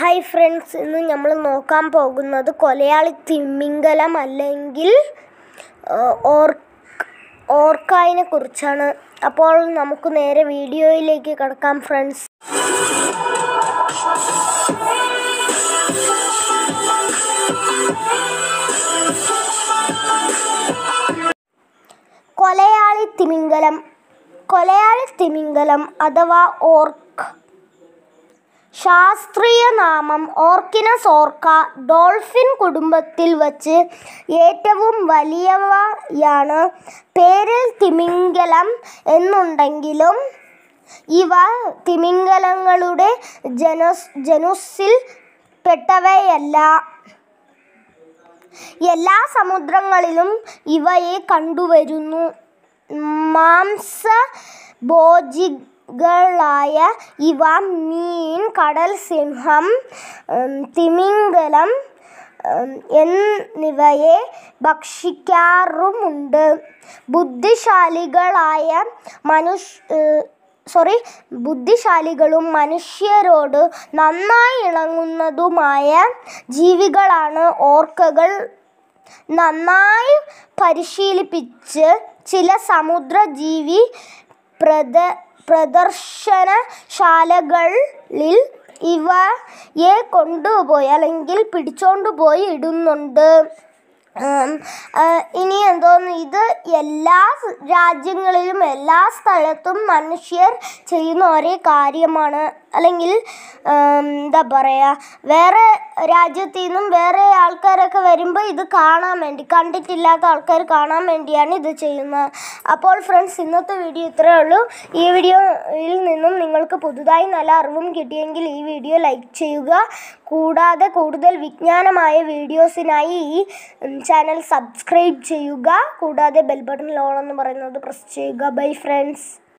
hi friends ഇന്ന് നമ്മൾ നോക്കാൻ പോകുന്നത് കൊലയാളി തിമിംഗലം അല്ലെങ്കിൽ ഓർക്കായിനെ കുറിച്ചാണ് അപ്പോൾ നമുക്ക് നേരെ വീഡിയോയിലേക്ക് കിടക്കാം ഫ്രണ്ട്സ് കൊലയാളി തിമിംഗലം കൊലയാളി തിമിംഗലം അഥവാ ഓർ ശാസ്ത്രീയ നാമം ഓർക്കിനസ് ഓർക്ക ഡോൾഫിൻ കുടുംബത്തിൽ വച്ച് ഏറ്റവും വലിയവയാണ് പേരിൽ തിമിംഗലം എന്നുണ്ടെങ്കിലും ഇവ തിമിംഗലങ്ങളുടെ ജനസ് ജനുസിൽ പെട്ടവയല്ല എല്ലാ സമുദ്രങ്ങളിലും ഇവയെ കണ്ടുവരുന്നു മാംസ ഭോജി കളായ ഇവ മീൻ കടൽ സിംഹം തിമിംഗലം എന്നിവയെ ഭക്ഷിക്കാറുമുണ്ട് ബുദ്ധിശാലികളായ മനുഷ്യ സോറി ബുദ്ധിശാലികളും മനുഷ്യരോട് നന്നായി ഇണങ്ങുന്നതുമായ ജീവികളാണ് ഓർക്കകൾ നന്നായി പരിശീലിപ്പിച്ച് ചില സമുദ്ര ജീവി പ്രദ പ്രദർശനശാലകളിൽ ഇവയെ കൊണ്ടുപോയി അല്ലെങ്കിൽ പിടിച്ചുകൊണ്ടുപോയി ഇടുന്നുണ്ട് ഇനി എന്തോന്ന് ഇത് എല്ലാ രാജ്യങ്ങളിലും എല്ലാ സ്ഥലത്തും മനുഷ്യർ ചെയ്യുന്ന ഒരേ കാര്യമാണ് അല്ലെങ്കിൽ എന്താ പറയുക വേറെ രാജ്യത്തു നിന്നും വേറെ ആൾക്കാരൊക്കെ വരുമ്പോൾ ഇത് കാണാൻ വേണ്ടി കണ്ടിട്ടില്ലാത്ത ആൾക്കാർ കാണാൻ വേണ്ടിയാണ് ഇത് ചെയ്യുന്നത് അപ്പോൾ ഫ്രണ്ട്സ് ഇന്നത്തെ വീഡിയോ ഇത്രയേ ഉള്ളൂ ഈ വീഡിയോയിൽ നിന്നും നിങ്ങൾക്ക് പുതുതായി നല്ല അറിവും കിട്ടിയെങ്കിൽ ഈ വീഡിയോ ലൈക്ക് ചെയ്യുക കൂടാതെ കൂടുതൽ വിജ്ഞാനമായ വീഡിയോസിനായി ഈ ചാനൽ സബ്സ്ക്രൈബ് ചെയ്യുക കൂടാതെ ബെൽ ബട്ടൺ ഓൺ എന്ന് പറയുന്നത് പ്രസ് ചെയ്യുക ബൈ ഫ്രണ്ട്സ്